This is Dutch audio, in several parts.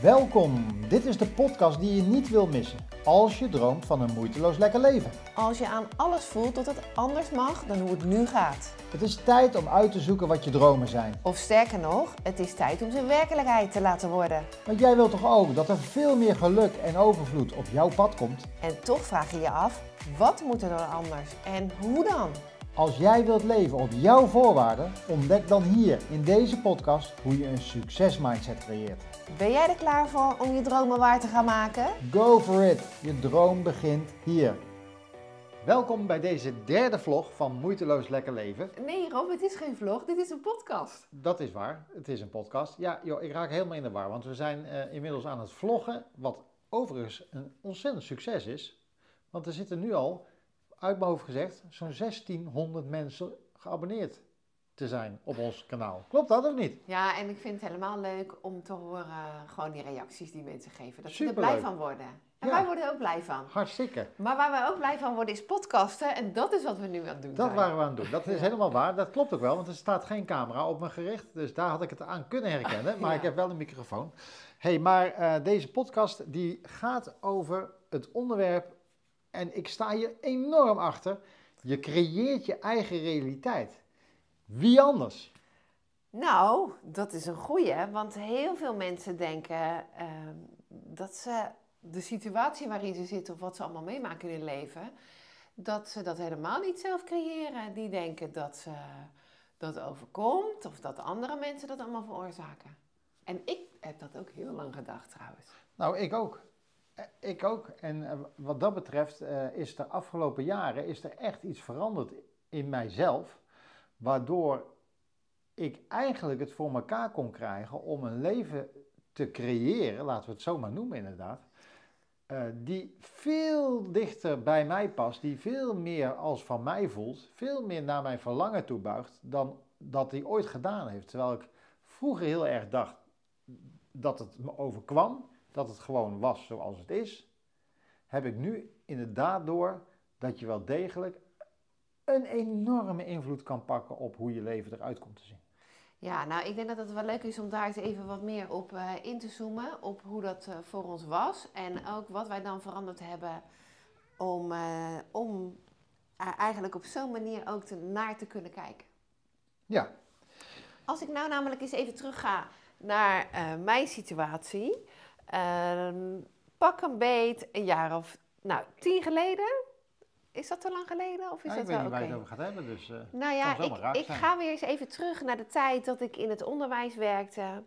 Welkom, dit is de podcast die je niet wil missen als je droomt van een moeiteloos lekker leven. Als je aan alles voelt dat het anders mag dan hoe het nu gaat. Het is tijd om uit te zoeken wat je dromen zijn. Of sterker nog, het is tijd om ze werkelijkheid te laten worden. Want jij wilt toch ook dat er veel meer geluk en overvloed op jouw pad komt? En toch vraag je je af, wat moet er dan anders en hoe dan? Als jij wilt leven op jouw voorwaarden, ontdek dan hier in deze podcast hoe je een succesmindset creëert. Ben jij er klaar voor om je dromen waar te gaan maken? Go for it! Je droom begint hier. Welkom bij deze derde vlog van Moeiteloos Lekker Leven. Nee, Rob, het is geen vlog, dit is een podcast. Dat is waar, het is een podcast. Ja, joh, ik raak helemaal in de war, want we zijn eh, inmiddels aan het vloggen, wat overigens een ontzettend succes is. Want er zitten nu al uit mijn hoofd gezegd, zo'n 1600 mensen geabonneerd te zijn op ons kanaal. Klopt dat of niet? Ja, en ik vind het helemaal leuk om te horen gewoon die reacties die mensen geven. Dat Superleuk. ze er blij van worden. En wij worden er ook blij van. Hartstikke. Maar waar wij ook blij van worden is podcasten. En dat is wat we nu aan het doen Dat waren we aan het doen. Dat is helemaal waar. Dat klopt ook wel, want er staat geen camera op mijn gericht. Dus daar had ik het aan kunnen herkennen. Maar ik heb wel een microfoon. hey, maar eh, deze podcast die gaat over het onderwerp en ik sta hier enorm achter, je creëert je eigen realiteit. Wie anders? Nou, dat is een goeie, want heel veel mensen denken ehm, dat ze de situatie waarin ze zitten of wat ze allemaal meemaken in hun leven, dat ze dat helemaal niet zelf creëren. Die denken dat ze dat overkomt of dat andere mensen dat allemaal veroorzaken. En ik heb dat ook heel lang gedacht trouwens. Nou, ik ook. Eh, ik ook. En eh, wat dat betreft eh, is de afgelopen jaren is er echt iets veranderd in mijzelf, waardoor ik eigenlijk het voor elkaar kon krijgen om een leven te creëren, laten we het zo maar noemen inderdaad, die veel dichter bij mij past, die veel meer als van mij voelt, veel meer naar mijn verlangen toe buigt dan dat hij ooit gedaan heeft. Terwijl ik vroeger heel erg dacht dat het me overkwam dat het gewoon was zoals het is, heb ik nu inderdaad door dat je wel degelijk een enorme invloed kan pakken op hoe je leven eruit komt te zien. Ja, nou ik denk dat het wel leuk is om daar eens even wat meer op eh, in te zoomen, op hoe dat eh, voor ons was en ook wat wij dan veranderd hebben om, uh, om eigenlijk op zo'n manier ook te, naar te kunnen kijken. Ja. Als ik nou namelijk eens even terugga naar mijn situatie, Ehm, pak een beet, een jaar of nou, tien geleden. Is dat te lang geleden? Of is nou, dat ik weet wel niet waar je over gaat hebben. Dus, eh, nou ja, ik, ik ga weer eens even terug naar de tijd dat ik in het onderwijs werkte.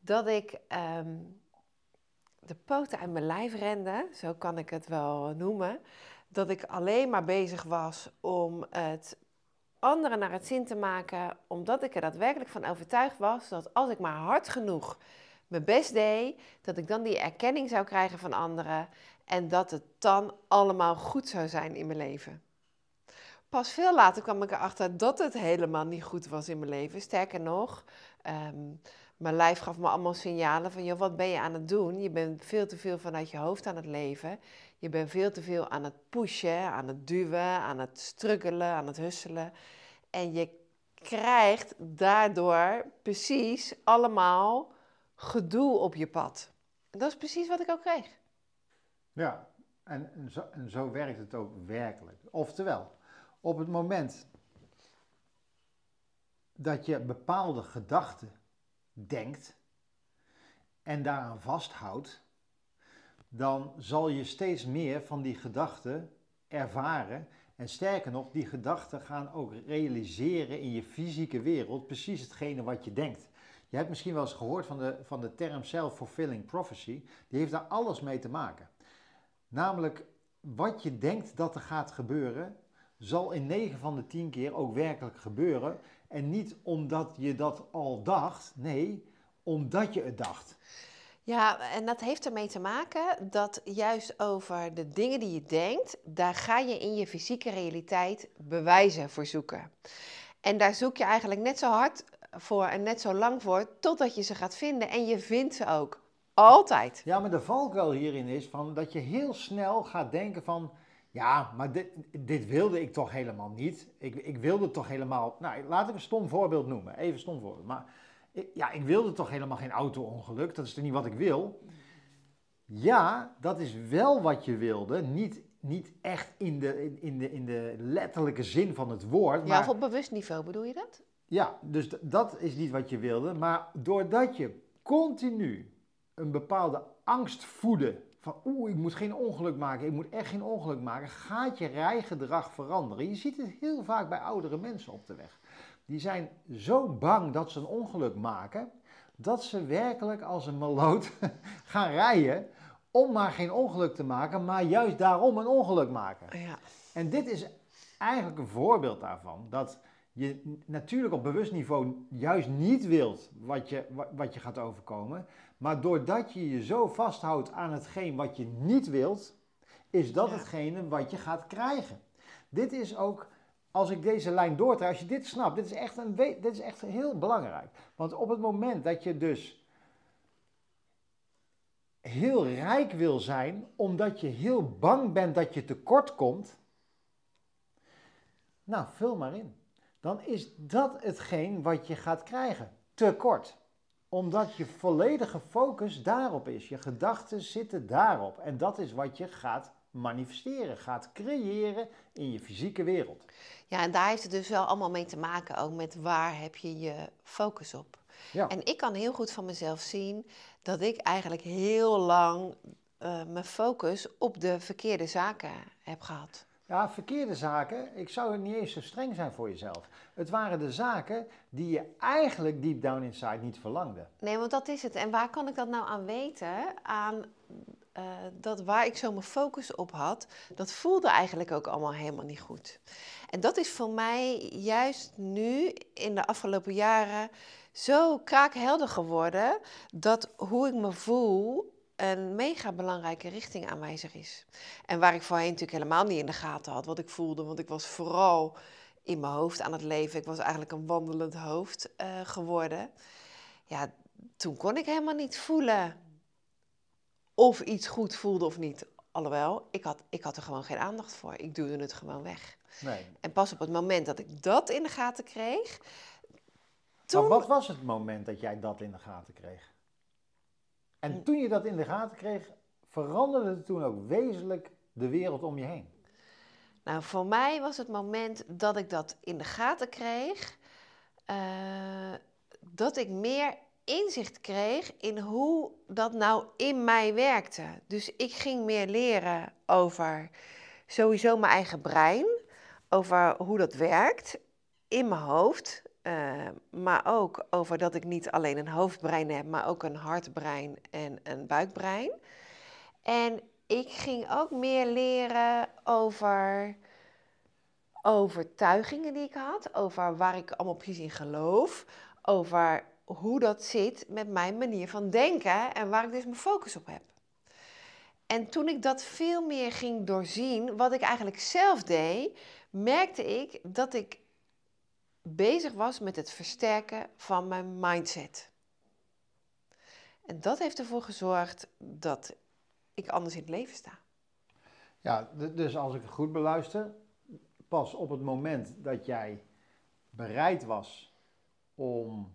Dat ik ehm, de poten uit mijn lijf rende, zo kan ik het wel noemen. Dat ik alleen maar bezig was om het anderen naar het zin te maken, omdat ik er daadwerkelijk van overtuigd was dat als ik maar hard genoeg mijn best deed, dat ik dan die erkenning zou krijgen van anderen en dat het dan allemaal goed zou zijn in mijn leven. Pas veel later kwam ik erachter dat het helemaal niet goed was in mijn leven. Sterker nog, ehm, mijn lijf gaf me allemaal signalen van, joh, wat ben je aan het doen? Je bent veel te veel vanuit je hoofd aan het leven. Je bent veel te veel aan het pushen, aan het duwen, aan het struggelen, aan het husselen. En je krijgt daardoor precies allemaal gedoe op je pad. dat is precies wat ik ook kreeg. Ja, en, en, zo, en zo werkt het ook werkelijk. Oftewel, op het moment dat je bepaalde gedachten denkt en daaraan vasthoudt, dan zal je steeds meer van die gedachten ervaren. En sterker nog, die gedachten gaan ook realiseren in je fysieke wereld precies hetgene wat je denkt. Je hebt misschien wel eens gehoord van de, van de term self-fulfilling prophecy. Die heeft daar alles mee te maken. Namelijk, wat je denkt dat er gaat gebeuren, zal in 9 van de 10 keer ook werkelijk gebeuren. En niet omdat je dat al dacht, nee, omdat je het dacht. Ja, en dat heeft ermee te maken dat juist over de dingen die je denkt, daar ga je in je fysieke realiteit bewijzen voor zoeken. En daar zoek je eigenlijk net zo hard voor en net zo lang voor totdat je ze gaat vinden. En je vindt ze ook. Altijd. Ja, maar de valkuil hierin is van dat je heel snel gaat denken van... Ja, maar dit, dit wilde ik toch helemaal niet. Ik, ik wilde toch helemaal... Nou, laat ik een stom voorbeeld noemen. Even stom voorbeeld. Maar ja, ik wilde toch helemaal geen auto-ongeluk. Dat is toch niet wat ik wil? Ja, dat is wel wat je wilde. Niet, niet echt in de, in, de, in de letterlijke zin van het woord. Maar... Ja, op bewust niveau bedoel je dat? Ja, dus dat is niet wat je wilde. Maar doordat je continu een bepaalde angst voeden van oeh, ik moet geen ongeluk maken, ik moet echt geen ongeluk maken, gaat je rijgedrag veranderen. Je ziet het heel vaak bij oudere mensen op de weg. Die zijn zo bang dat ze een ongeluk maken, dat ze werkelijk als een meloot gaan rijden om maar geen ongeluk te maken, maar juist daarom een ongeluk maken. Ja. En dit is eigenlijk een voorbeeld daarvan, dat je natuurlijk op bewust niveau juist niet wilt wat je, wat je gaat overkomen. Maar doordat je je zo vasthoudt aan hetgeen wat je niet wilt, is dat hetgene wat je gaat krijgen. Dit is ook, als ik deze lijn doortraai, als je dit snapt, dit is, echt een, dit is echt heel belangrijk. Want op het moment dat je dus heel rijk wil zijn, omdat je heel bang bent dat je tekort komt, nou, vul maar in dan is dat hetgeen wat je gaat krijgen. Te kort. Omdat je volledige focus daarop is. Je gedachten zitten daarop. En dat is wat je gaat manifesteren, gaat creëren in je fysieke wereld. Ja, en daar heeft het dus wel allemaal mee te maken, ook met waar heb je je focus op. Ja. En ik kan heel goed van mezelf zien dat ik eigenlijk heel lang eh, mijn focus op de verkeerde zaken heb gehad. Ja, verkeerde zaken. Ik zou niet eens zo streng zijn voor jezelf. Het waren de zaken die je eigenlijk deep down inside niet verlangde. Nee, want dat is het. En waar kan ik dat nou aan weten? Aan eh, dat waar ik zo mijn focus op had, dat voelde eigenlijk ook allemaal helemaal niet goed. En dat is voor mij juist nu in de afgelopen jaren zo kraakhelder geworden dat hoe ik me voel een mega belangrijke richtingaanwijzer is. En waar ik voorheen natuurlijk helemaal niet in de gaten had wat ik voelde, want ik was vooral in mijn hoofd aan het leven. Ik was eigenlijk een wandelend hoofd eh, geworden. Ja, toen kon ik helemaal niet voelen of iets goed voelde of niet. Alhoewel, ik had, ik had er gewoon geen aandacht voor. Ik duwde het gewoon weg. Nee. En pas op het moment dat ik dat in de gaten kreeg. Toen... Maar wat was het moment dat jij dat in de gaten kreeg? En mm. toen je dat in de gaten kreeg, veranderde het toen ook wezenlijk de wereld om je heen? Nou, voor mij was het moment dat ik dat in de gaten kreeg, eh, dat ik meer inzicht kreeg in hoe dat nou in mij werkte. Dus ik ging meer leren over sowieso mijn eigen brein, over hoe dat werkt in mijn hoofd, eh, maar ook over dat ik niet alleen een hoofdbrein heb, maar ook een hartbrein en een buikbrein. En ik ging ook meer leren over overtuigingen die ik had, over waar ik allemaal precies in geloof, over hoe dat zit met mijn manier van denken en waar ik dus mijn focus op heb. En toen ik dat veel meer ging doorzien, wat ik eigenlijk zelf deed, merkte ik dat ik bezig was met het versterken van mijn mindset. En dat heeft ervoor gezorgd dat ik anders in het leven sta. Ja, dus als ik het goed beluister, pas op het moment dat jij bereid was om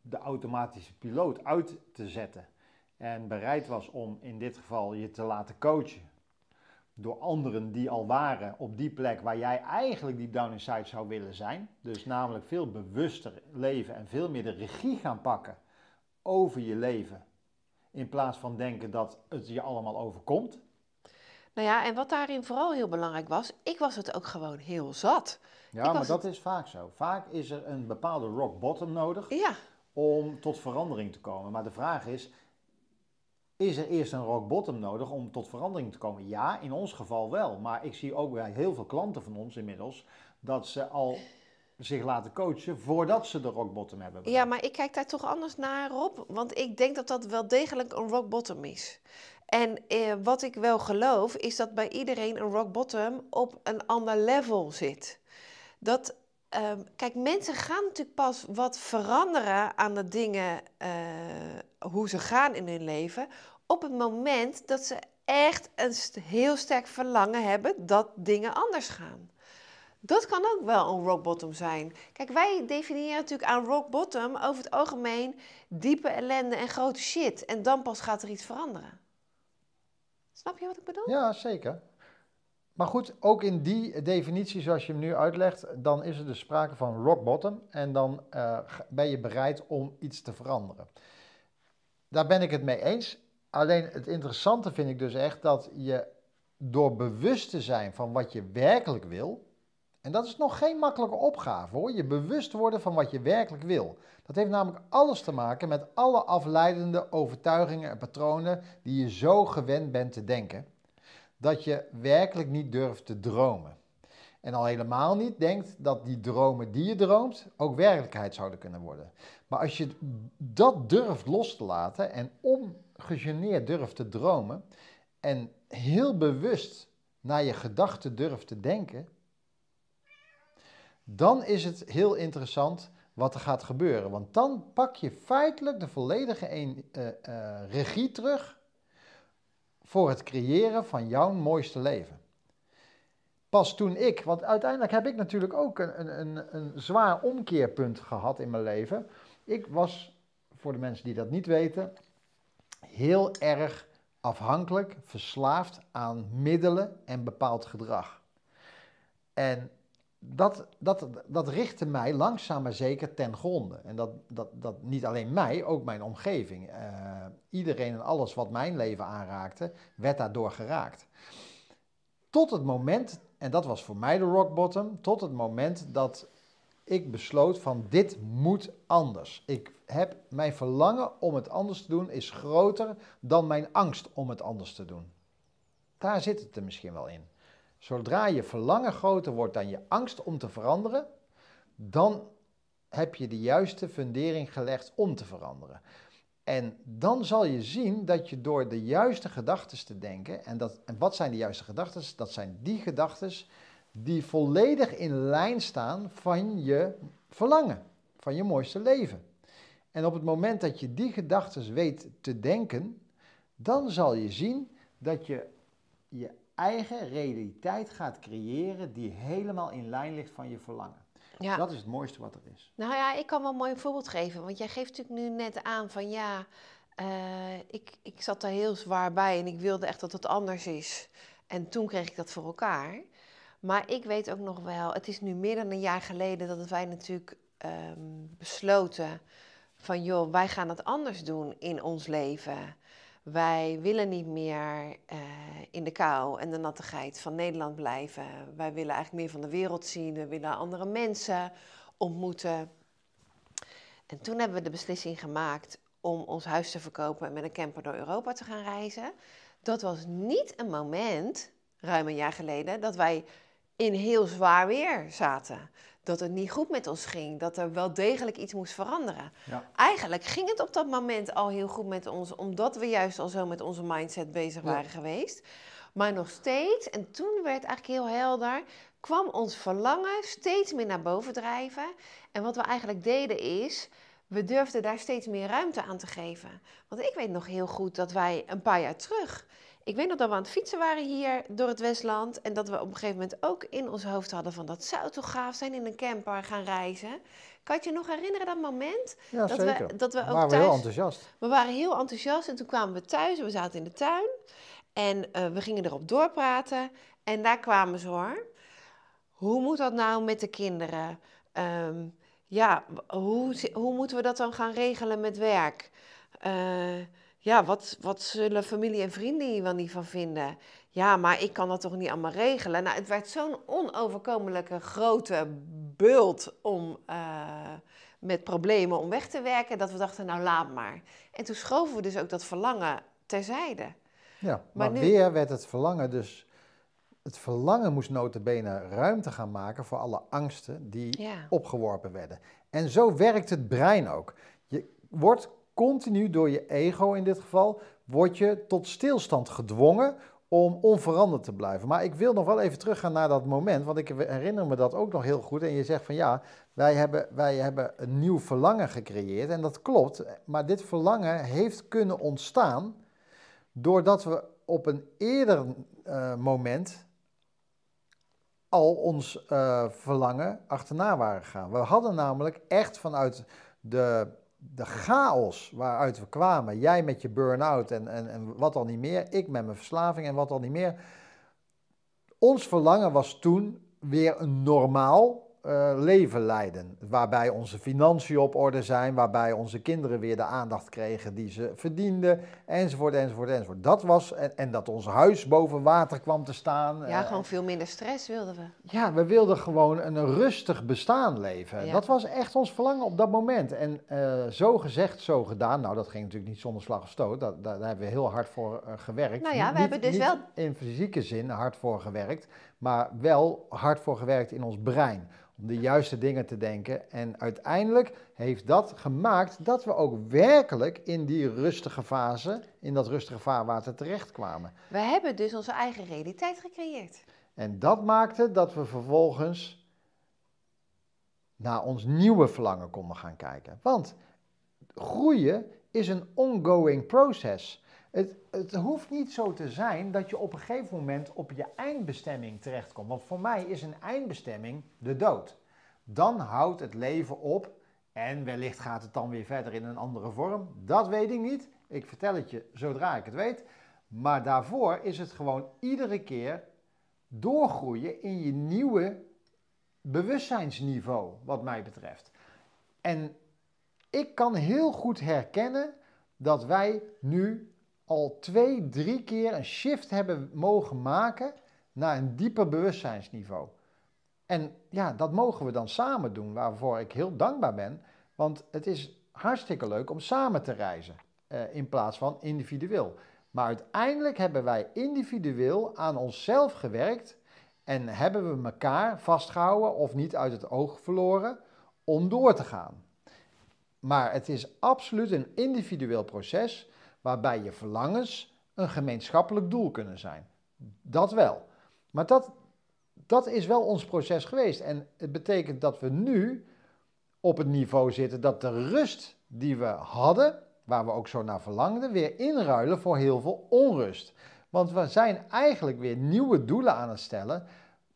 de automatische piloot uit te zetten en bereid was om in dit geval je te laten coachen door anderen die al waren op die plek waar jij eigenlijk die down inside zou willen zijn. Dus namelijk veel bewuster leven en veel meer de regie gaan pakken over je leven. In plaats van denken dat het je allemaal overkomt. Nou ja, en wat daarin vooral heel belangrijk was, ik was het ook gewoon heel zat. Ja, maar dat is vaak zo. Vaak is er een bepaalde rock bottom nodig ja. om tot verandering te komen. Maar de vraag is, is er eerst een rock bottom nodig om tot verandering te komen? Ja, in ons geval wel. Maar ik zie ook bij heel veel klanten van ons inmiddels dat ze al zich laten coachen voordat ze de rock bottom hebben. Ja, maar ik kijk daar toch anders naar op. Want ik denk dat dat wel degelijk een rock bottom is. En eh, wat ik wel geloof, is dat bij iedereen een rock bottom op een ander level zit. Dat Ehm, kijk, mensen gaan natuurlijk pas wat veranderen aan de dingen, eh, hoe ze gaan in hun leven, op het moment dat ze echt een heel sterk verlangen hebben dat dingen anders gaan. Dat kan ook wel een rock bottom zijn. Kijk, wij definiëren natuurlijk aan rock bottom over het algemeen diepe ellende en grote shit. En dan pas gaat er iets veranderen. Snap je wat ik bedoel? Ja, zeker. Maar goed, ook in die definitie zoals je hem nu uitlegt, dan is er dus sprake van rock bottom en dan eh, ben je bereid om iets te veranderen. Daar ben ik het mee eens. Alleen het interessante vind ik dus echt dat je door bewust te zijn van wat je werkelijk wil, en dat is nog geen makkelijke opgave hoor, je bewust worden van wat je werkelijk wil. Dat heeft namelijk alles te maken met alle afleidende overtuigingen en patronen die je zo gewend bent te denken dat je werkelijk niet durft te dromen. En al helemaal niet denkt dat die dromen die je droomt ook werkelijkheid zouden kunnen worden. Maar als je dat durft los te laten en ongegeneerd durft te dromen en heel bewust naar je gedachten durft te denken, dan is het heel interessant wat er gaat gebeuren. Want dan pak je feitelijk de volledige eh, eh, regie terug voor het creëren van jouw mooiste leven. Pas toen ik, want uiteindelijk heb ik natuurlijk ook een, een, een zwaar omkeerpunt gehad in mijn leven. Ik was, voor de mensen die dat niet weten, heel erg afhankelijk, verslaafd aan middelen en bepaald gedrag. En dat, dat, dat richtte mij langzaam maar zeker ten gronde. En dat, dat, dat niet alleen mij, ook mijn omgeving. Eh, iedereen en alles wat mijn leven aanraakte, werd daardoor geraakt. Tot het moment, en dat was voor mij de rock bottom, tot het moment dat ik besloot van dit moet anders. Ik heb mijn verlangen om het anders te doen is groter dan mijn angst om het anders te doen. Daar zit het er misschien wel in. Zodra je verlangen groter wordt dan je angst om te veranderen, dan heb je de juiste fundering gelegd om te veranderen. En dan zal je zien dat je door de juiste gedachten te denken, en, dat, en wat zijn de juiste gedachten? Dat zijn die gedachten die volledig in lijn staan van je verlangen, van je mooiste leven. En op het moment dat je die gedachten weet te denken, dan zal je zien dat je je eigen realiteit gaat creëren die helemaal in lijn ligt van je verlangen. Ja. Dat is het mooiste wat er is. Nou ja, ik kan wel een mooi voorbeeld geven. Want jij geeft natuurlijk nu net aan van ja, eh, ik, ik zat daar heel zwaar bij en ik wilde echt dat het anders is. En toen kreeg ik dat voor elkaar. Maar ik weet ook nog wel, het is nu meer dan een jaar geleden dat wij natuurlijk ehm, besloten van joh, wij gaan het anders doen in ons leven. Wij willen niet meer eh, in de kou en de nattigheid van Nederland blijven. Wij willen eigenlijk meer van de wereld zien. We willen andere mensen ontmoeten. En toen hebben we de beslissing gemaakt om ons huis te verkopen en met een camper door Europa te gaan reizen. Dat was niet een moment, ruim een jaar geleden, dat wij in heel zwaar weer zaten dat het niet goed met ons ging, dat er wel degelijk iets moest veranderen. Ja. Eigenlijk ging het op dat moment al heel goed met ons, omdat we juist al zo met onze mindset bezig waren geweest. Maar nog steeds, en toen werd eigenlijk heel helder, kwam ons verlangen steeds meer naar boven drijven. En wat we eigenlijk deden is, we durfden daar steeds meer ruimte aan te geven. Want ik weet nog heel goed dat wij een paar jaar terug ik weet nog dat we aan het fietsen waren hier door het Westland. En dat we op een gegeven moment ook in ons hoofd hadden van dat zou toch gaaf zijn in een camper gaan reizen. Kan je je nog herinneren dat moment? Ja, dat zeker. We, dat we ook waren thuis, we heel enthousiast. We waren heel enthousiast en toen kwamen we thuis en we zaten in de tuin. En eh, we gingen erop doorpraten. En daar kwamen ze hoor. Hoe moet dat nou met de kinderen? Ehm, ja, hoe, hoe moeten we dat dan gaan regelen met werk? Uh, ja, wat, wat zullen familie en vrienden hier wel niet van vinden? Ja, maar ik kan dat toch niet allemaal regelen? Nou, het werd zo'n onoverkomelijke grote bult om eh, met problemen om weg te werken, dat we dachten, nou laat maar. En toen schoven we dus ook dat verlangen terzijde. Ja, maar, weer werd het verlangen dus... Het verlangen moest notabene ruimte gaan maken voor alle angsten die opgeworpen werden. En zo werkt het brein ook. Je wordt continu door je ego in dit geval, word je tot stilstand gedwongen om onveranderd te blijven. Maar ik wil nog wel even teruggaan naar dat moment, want ik herinner me dat ook nog heel goed. En je zegt van ja, wij hebben, wij hebben een nieuw verlangen gecreëerd en dat klopt. Maar dit verlangen heeft kunnen ontstaan doordat we op een eerder eh, moment al ons eh, verlangen achterna waren gegaan. We hadden namelijk echt vanuit de de chaos waaruit we kwamen, jij met je burn-out en, en, en wat al niet meer, ik met mijn verslaving en wat al niet meer. Ons verlangen was toen weer een normaal eh, leven leiden. Waarbij onze financiën op orde zijn, waarbij onze kinderen weer de aandacht kregen die ze verdienden, enzovoort, enzovoort, enzovoort. Dat was, en, dat ons huis boven water kwam te staan. Ja, eh, gewoon veel minder stress wilden we. Ja, we wilden gewoon een rustig bestaan leven. Dat was echt ons verlangen op dat moment. En eh, zo gezegd, zo gedaan. Nou, dat ging natuurlijk niet zonder slag of stoot. daar, hebben we heel hard voor gewerkt. Nou ja, we niet, hebben dus wel... in fysieke zin hard voor gewerkt, maar wel hard voor gewerkt in ons brein om de juiste dingen te denken. En uiteindelijk heeft dat gemaakt dat we ook werkelijk in die rustige fase, in dat rustige vaarwater terechtkwamen. We hebben dus onze eigen realiteit gecreëerd. En dat maakte dat we vervolgens naar ons nieuwe verlangen konden gaan kijken. Want groeien is een ongoing proces. Het, het, hoeft niet zo te zijn dat je op een gegeven moment op je eindbestemming terechtkomt. Want voor mij is een eindbestemming de dood. Dan houdt het leven op en wellicht gaat het dan weer verder in een andere vorm. Dat weet ik niet. Ik vertel het je zodra ik het weet. Maar daarvoor is het gewoon iedere keer doorgroeien in je nieuwe bewustzijnsniveau, wat mij betreft. En ik kan heel goed herkennen dat wij nu al twee, drie keer een shift hebben mogen maken naar een dieper bewustzijnsniveau. En ja, dat mogen we dan samen doen, waarvoor ik heel dankbaar ben. Want het is hartstikke leuk om samen te reizen eh, in plaats van individueel. Maar uiteindelijk hebben wij individueel aan onszelf gewerkt en hebben we elkaar vastgehouden of niet uit het oog verloren om door te gaan. Maar het is absoluut een individueel proces waarbij je verlangens een gemeenschappelijk doel kunnen zijn. Dat wel. Maar dat, dat is wel ons proces geweest. En het betekent dat we nu op het niveau zitten dat de rust die we hadden, waar we ook zo naar verlangden, weer inruilen voor heel veel onrust. Want we zijn eigenlijk weer nieuwe doelen aan het stellen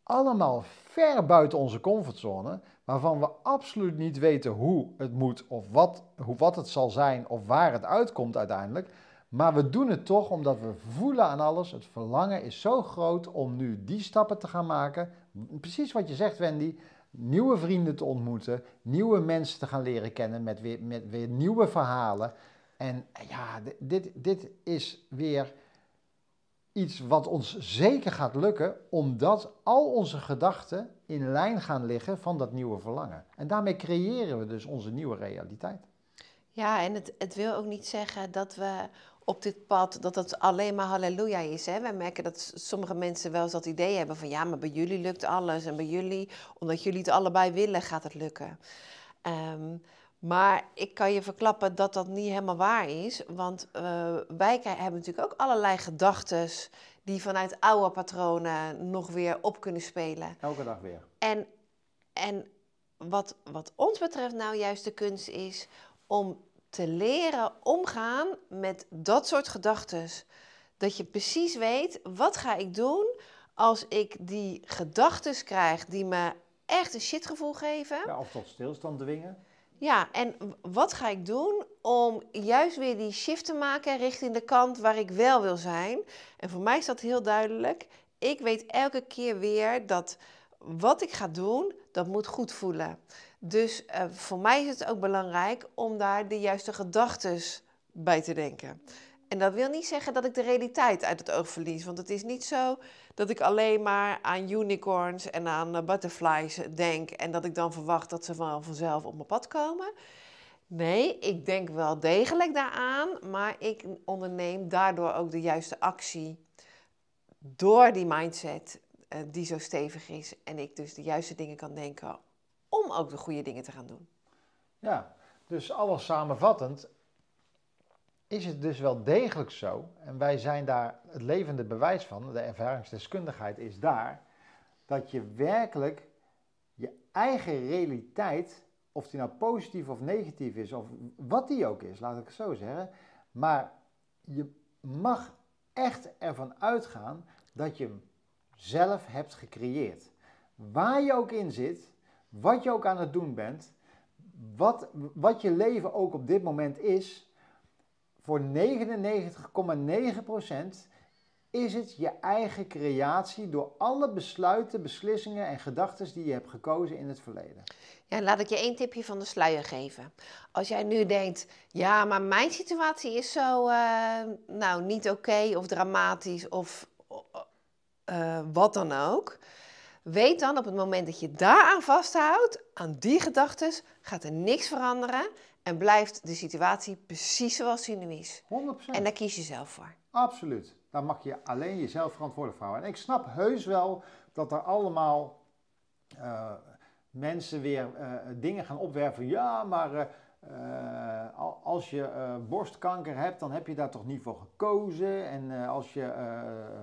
allemaal ver buiten onze comfortzone, waarvan we absoluut niet weten hoe het moet of wat, hoe, wat het zal zijn of waar het uitkomt uiteindelijk. Maar we doen het toch omdat we voelen aan alles. Het verlangen is zo groot om nu die stappen te gaan maken. Precies wat je zegt, Wendy. Nieuwe vrienden te ontmoeten, nieuwe mensen te gaan leren kennen met weer, met weer nieuwe verhalen. En ja, dit, dit is weer iets wat ons zeker gaat lukken, omdat al onze gedachten in lijn gaan liggen van dat nieuwe verlangen. En daarmee creëren we dus onze nieuwe realiteit. Ja, en het, het wil ook niet zeggen dat we op dit pad, dat dat alleen maar halleluja is. Hè? Wij merken dat sommige mensen wel eens dat idee hebben van ja, maar bij jullie lukt alles en bij jullie, omdat jullie het allebei willen, gaat het lukken. Ehm, maar ik kan je verklappen dat dat niet helemaal waar is. Want uh, wij hebben natuurlijk ook allerlei gedachten die vanuit oude patronen nog weer op kunnen spelen. Elke dag weer. En, en wat, wat ons betreft nou juist de kunst is om te leren omgaan met dat soort gedachten. Dat je precies weet, wat ga ik doen als ik die gedachten krijg die me echt een shitgevoel geven. Ja, of tot stilstand dwingen. Ja, en wat ga ik doen om juist weer die shift te maken richting de kant waar ik wel wil zijn? En voor mij is dat heel duidelijk. Ik weet elke keer weer dat wat ik ga doen, dat moet goed voelen. Dus eh, voor mij is het ook belangrijk om daar de juiste gedachten bij te denken. En dat wil niet zeggen dat ik de realiteit uit het oog verlies. Want het is niet zo dat ik alleen maar aan unicorns en aan eh, butterflies eh, denk. En dat ik dan verwacht dat ze vanzelf op mijn pad komen. Nee, ik denk wel degelijk daaraan. Maar ik onderneem daardoor ook de juiste actie. Door die mindset eh, die zo stevig is. En ik dus de juiste dingen kan denken om ook de goede dingen te gaan doen. Ja, dus alles samenvattend is het dus wel degelijk zo, en wij zijn daar het levende bewijs van, de ervaringsdeskundigheid is daar, dat je werkelijk je eigen realiteit, of die nou positief of negatief is, of wat die ook is, laat ik het zo zeggen, maar je mag echt ervan uitgaan dat je zelf hebt gecreëerd. Waar je ook in zit, wat je ook aan het doen bent, wat, wat je leven ook op dit moment is, voor 99,9% is het je eigen creatie door alle besluiten, beslissingen en gedachten die je hebt gekozen in het verleden. Ja, laat ik je één tipje van de sluier geven. Als jij nu denkt, ja, maar mijn situatie is zo, eh, nou, niet oké of dramatisch of eh, wat dan ook. Weet dan op het moment dat je daaraan vasthoudt, aan die gedachten, gaat er niks veranderen en blijft de situatie precies zoals die nu is. 100%. En daar kies je zelf voor. Absoluut. Daar mag je alleen jezelf verantwoordelijk voor houden. En ik snap heus wel dat er allemaal eh, mensen weer eh, dingen gaan opwerpen. Ja, maar eh, als je borstkanker hebt, dan heb je daar toch niet voor gekozen. En als je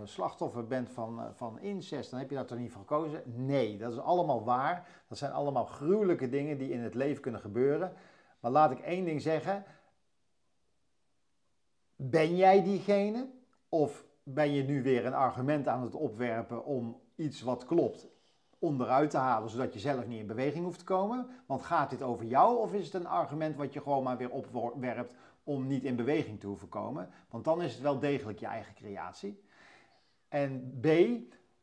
slachtoffer bent van, van incest, dan heb je daar toch niet voor gekozen. Nee, dat is allemaal waar. Dat zijn allemaal gruwelijke dingen die in het leven kunnen gebeuren. Maar laat ik één ding zeggen. Ben jij diegene? Of ben je nu weer een argument aan het opwerpen om iets wat klopt onderuit te halen, zodat je zelf niet in beweging hoeft te komen? Want gaat dit over jou of is het een argument wat je gewoon maar weer opwerpt om niet in beweging te hoeven komen? Want dan is het wel degelijk je eigen creatie. En B,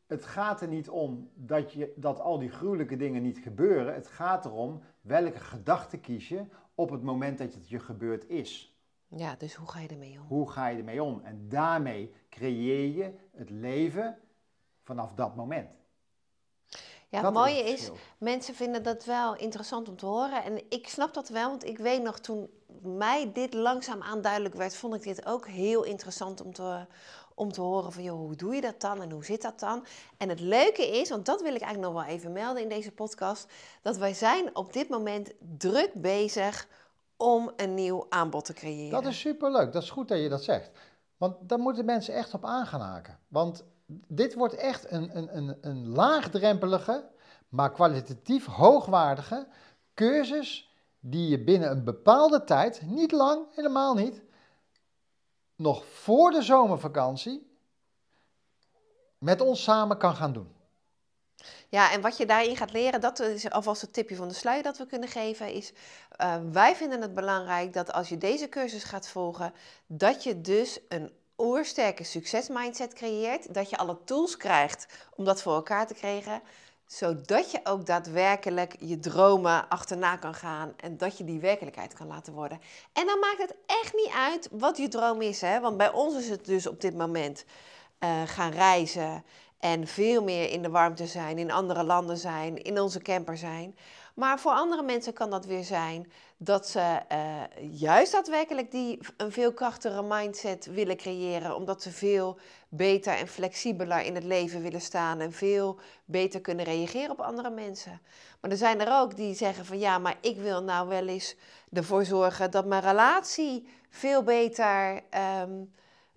het gaat er niet om dat, je, dat al die gruwelijke dingen niet gebeuren. Het gaat erom welke gedachten kies je op het moment dat het je gebeurd is. Ja, dus hoe ga je ermee om? Hoe ga je ermee om? En daarmee creëer je het leven vanaf dat moment. Ja, het mooie is, is, mensen vinden dat wel interessant om te horen. En ik snap dat wel, want ik weet nog toen mij dit langzaam aan duidelijk werd, vond ik dit ook heel interessant om te, om te horen van, joh, hoe doe je dat dan en hoe zit dat dan? En het leuke is, want dat wil ik eigenlijk nog wel even melden in deze podcast, dat wij zijn op dit moment druk bezig om een nieuw aanbod te creëren. Dat is superleuk, dat is goed dat je dat zegt. Want daar moeten mensen echt op haken. Want dit wordt echt een, een, een, een laagdrempelige, maar kwalitatief hoogwaardige cursus die je binnen een bepaalde tijd, niet lang, helemaal niet, nog voor de zomervakantie met ons samen kan gaan doen. Ja, en wat je daarin gaat leren, dat is alvast het tipje van de sluier dat we kunnen geven, is ehm, wij vinden het belangrijk dat als je deze cursus gaat volgen, dat je dus een oersterke succesmindset creëert, dat je alle tools krijgt om dat voor elkaar te krijgen, zodat je ook daadwerkelijk je dromen achterna kan gaan en dat je die werkelijkheid kan laten worden. En dan maakt het echt niet uit wat je droom is, hè? want bij ons is het dus op dit moment eh, gaan reizen en veel meer in de warmte zijn, in andere landen zijn, in onze camper zijn. Maar voor andere mensen kan dat weer zijn dat ze eh, juist daadwerkelijk die een veel krachtigere mindset willen creëren, omdat ze veel beter en flexibeler in het leven willen staan en veel beter kunnen reageren op andere mensen. Maar er zijn er ook die zeggen van ja, maar ik wil nou wel eens ervoor zorgen dat mijn relatie veel beter ehm,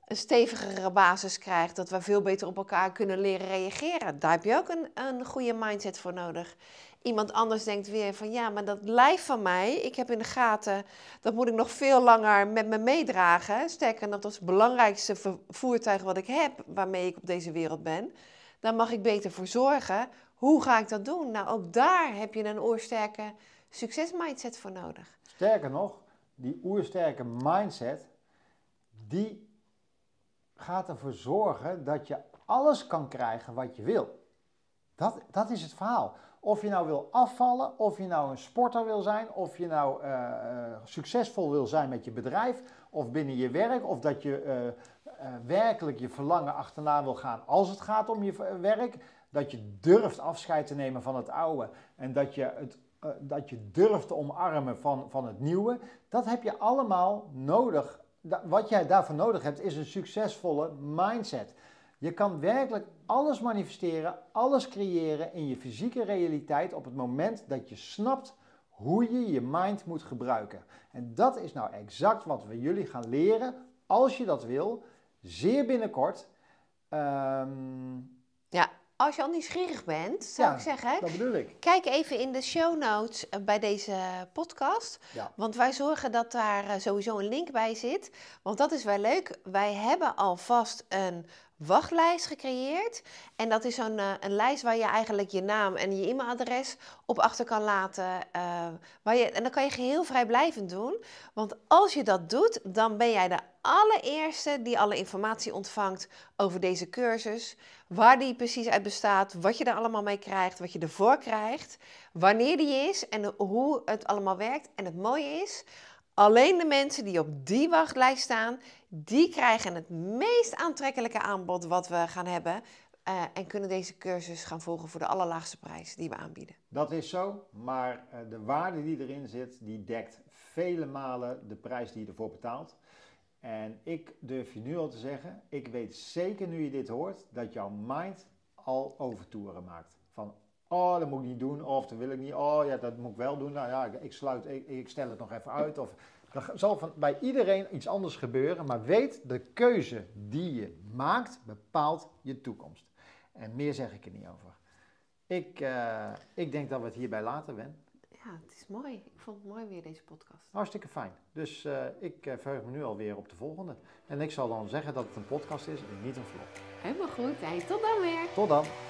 een stevigere basis krijgt, dat we veel beter op elkaar kunnen leren reageren. Daar heb je ook een, een goede mindset voor nodig iemand anders denkt weer van ja, maar dat lijf van mij, ik heb in de gaten, dat moet ik nog veel langer met me meedragen. Sterker nog, dat is het belangrijkste voertuig wat ik heb waarmee ik op deze wereld ben. Daar mag ik beter voor zorgen. Hoe ga ik dat doen? Nou, ook daar heb je een oersterke succesmindset voor nodig. Sterker nog, die oersterke mindset, die gaat ervoor zorgen dat je alles kan krijgen wat je wil. Dat, dat is het verhaal. Of je nou wil afvallen, of je nou een sporter wil zijn, of je nou eh, eh, succesvol wil zijn met je bedrijf of binnen je werk, of dat je eh, werkelijk je verlangen achterna wil gaan als het gaat om je werk. Dat je durft afscheid te nemen van het oude en dat je, het, dat je durft te omarmen van, van het nieuwe. Dat heb je allemaal nodig. wat jij daarvoor nodig hebt is een succesvolle mindset. Je kan werkelijk alles manifesteren, alles creëren in je fysieke realiteit op het moment dat je snapt hoe je je mind moet gebruiken. En dat is nou exact wat we jullie gaan leren, als je dat wil, zeer binnenkort. Ehm, ja, als je al nieuwsgierig bent, zou ik zeggen. Dat bedoel ik. Kijk even in de show notes eh, bij deze podcast. Want wij zorgen dat daar eh, sowieso een link bij zit. Want dat is wel leuk. Wij hebben alvast een wachtlijst gecreëerd. En dat is zo'n eh, een lijst waar je eigenlijk je naam en je e-mailadres op achter kan laten. Eh, waar je, en dat kan je geheel vrijblijvend doen. Want als je dat doet, dan ben jij de allereerste die alle informatie ontvangt over deze cursus. Waar die precies uit bestaat, wat je er allemaal mee krijgt, wat je ervoor krijgt, wanneer die is en hoe het allemaal werkt. En het mooie is, Alleen de mensen die op die wachtlijst staan, die krijgen het meest aantrekkelijke aanbod wat we gaan hebben. Eh, en kunnen deze cursus gaan volgen voor de allerlaagste prijs die we aanbieden. Dat is zo, maar eh, de waarde die erin zit, die dekt vele malen de prijs die je ervoor betaalt. En ik durf je nu al te zeggen, ik weet zeker nu je dit hoort, dat jouw mind al overtoeren maakt. Van Oh, dat moet ik niet doen. Of dat wil ik niet. Oh, ja, dat moet ik wel doen. Nou ja, ik, ik sluit, ik, stel het nog even uit. Of, er zal van, bij iedereen iets anders gebeuren. Maar weet, de keuze die je maakt, bepaalt je toekomst. En meer zeg ik er niet over. Ik, eh, ik denk dat we het hierbij laten, Wen. Ja, het is mooi. Ik vond het mooi weer deze podcast. Hartstikke fijn. Dus eh, ik eh, verheug me nu alweer op de volgende. En ik zal dan zeggen dat het een podcast is en niet een vlog. Helemaal goed. tot dan weer. Tot dan.